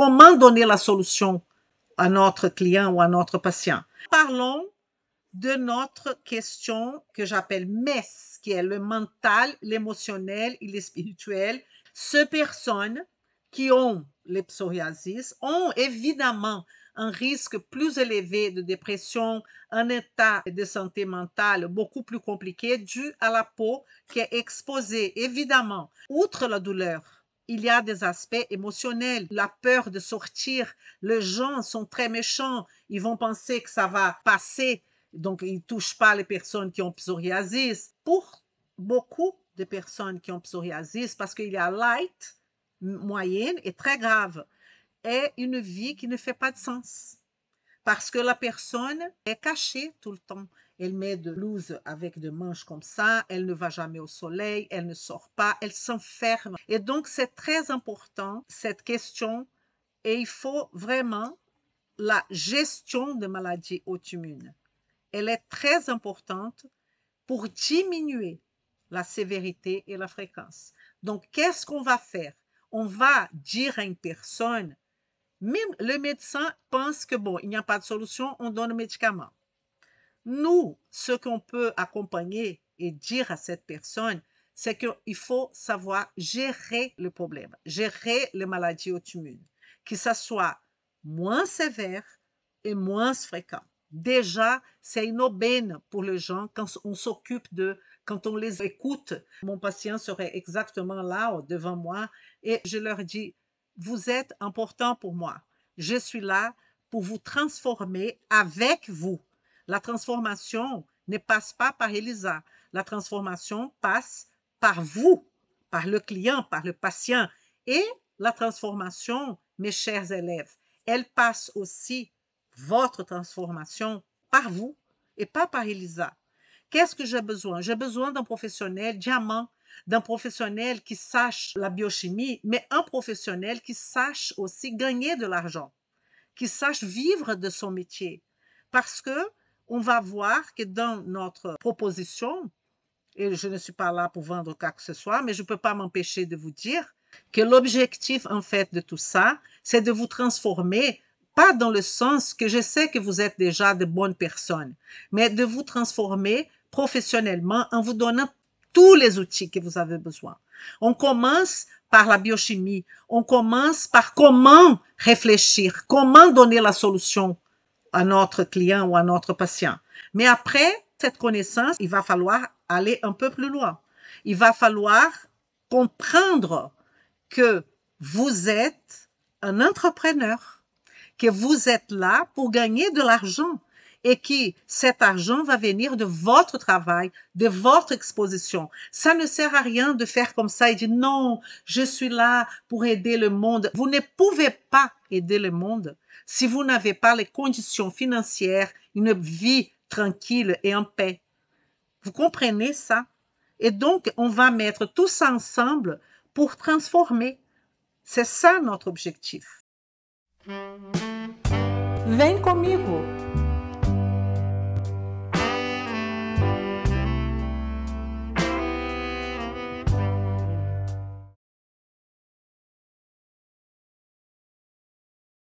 Comment donner la solution à notre client ou à notre patient? Parlons de notre question que j'appelle MES, qui est le mental, l'émotionnel et le spirituel. Ces personnes qui ont les psoriasis ont évidemment un risque plus élevé de dépression, un état de santé mentale beaucoup plus compliqué dû à la peau qui est exposée, évidemment, outre la douleur il y a des aspects émotionnels, la peur de sortir. Les gens sont très méchants, ils vont penser que ça va passer, donc ils ne touchent pas les personnes qui ont psoriasis. Pour beaucoup de personnes qui ont psoriasis, parce qu'il y a light, moyenne et très grave, est une vie qui ne fait pas de sens, parce que la personne est cachée tout le temps. Elle met de l'ouse avec des manches comme ça. Elle ne va jamais au soleil. Elle ne sort pas. Elle s'enferme. Et donc, c'est très important, cette question. Et il faut vraiment la gestion des maladies auto-immunes. Elle est très importante pour diminuer la sévérité et la fréquence. Donc, qu'est-ce qu'on va faire? On va dire à une personne, même le médecin pense que, bon, il n'y a pas de solution, on donne le médicament. Nous, ce qu'on peut accompagner et dire à cette personne, c'est qu'il faut savoir gérer le problème, gérer les maladies auto-immunes, que ça soit moins sévère et moins fréquent. Déjà, c'est une aubaine pour les gens quand on s'occupe de, quand on les écoute. Mon patient serait exactement là oh, devant moi et je leur dis, vous êtes important pour moi. Je suis là pour vous transformer avec vous. La transformation ne passe pas par Elisa. La transformation passe par vous, par le client, par le patient. Et la transformation, mes chers élèves, elle passe aussi, votre transformation, par vous et pas par Elisa. Qu'est-ce que j'ai besoin J'ai besoin d'un professionnel diamant, d'un professionnel qui sache la biochimie, mais un professionnel qui sache aussi gagner de l'argent, qui sache vivre de son métier. Parce que on va voir que dans notre proposition, et je ne suis pas là pour vendre quoi que ce soit, mais je ne peux pas m'empêcher de vous dire que l'objectif en fait de tout ça, c'est de vous transformer, pas dans le sens que je sais que vous êtes déjà de bonnes personnes, mais de vous transformer professionnellement en vous donnant tous les outils que vous avez besoin. On commence par la biochimie, on commence par comment réfléchir, comment donner la solution, à notre client ou à notre patient. Mais après cette connaissance, il va falloir aller un peu plus loin. Il va falloir comprendre que vous êtes un entrepreneur, que vous êtes là pour gagner de l'argent et que cet argent va venir de votre travail, de votre exposition. Ça ne sert à rien de faire comme ça et de dire non, je suis là pour aider le monde. Vous ne pouvez pas aider le monde si vous n'avez pas les conditions financières, une vie tranquille et en paix. Vous comprenez ça Et donc, on va mettre tout ça ensemble pour transformer. C'est ça notre objectif.